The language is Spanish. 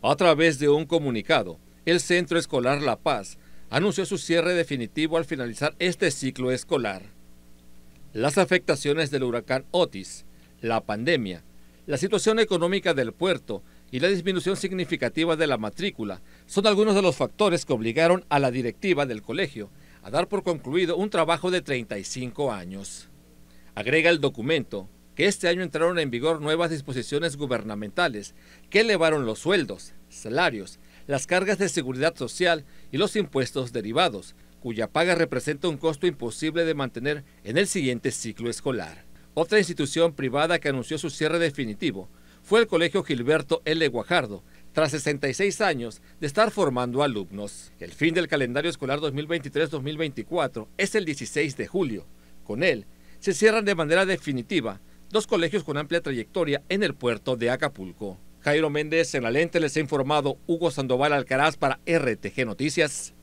A través de un comunicado, el Centro Escolar La Paz anunció su cierre definitivo al finalizar este ciclo escolar. Las afectaciones del huracán Otis, la pandemia, la situación económica del puerto y la disminución significativa de la matrícula son algunos de los factores que obligaron a la directiva del colegio a dar por concluido un trabajo de 35 años. Agrega el documento que este año entraron en vigor nuevas disposiciones gubernamentales que elevaron los sueldos, salarios, las cargas de seguridad social y los impuestos derivados, cuya paga representa un costo imposible de mantener en el siguiente ciclo escolar. Otra institución privada que anunció su cierre definitivo fue el Colegio Gilberto L. Guajardo, tras 66 años de estar formando alumnos. El fin del calendario escolar 2023-2024 es el 16 de julio. Con él, se cierran de manera definitiva dos colegios con amplia trayectoria en el puerto de Acapulco. Jairo Méndez en la lente les ha informado Hugo Sandoval Alcaraz para RTG Noticias.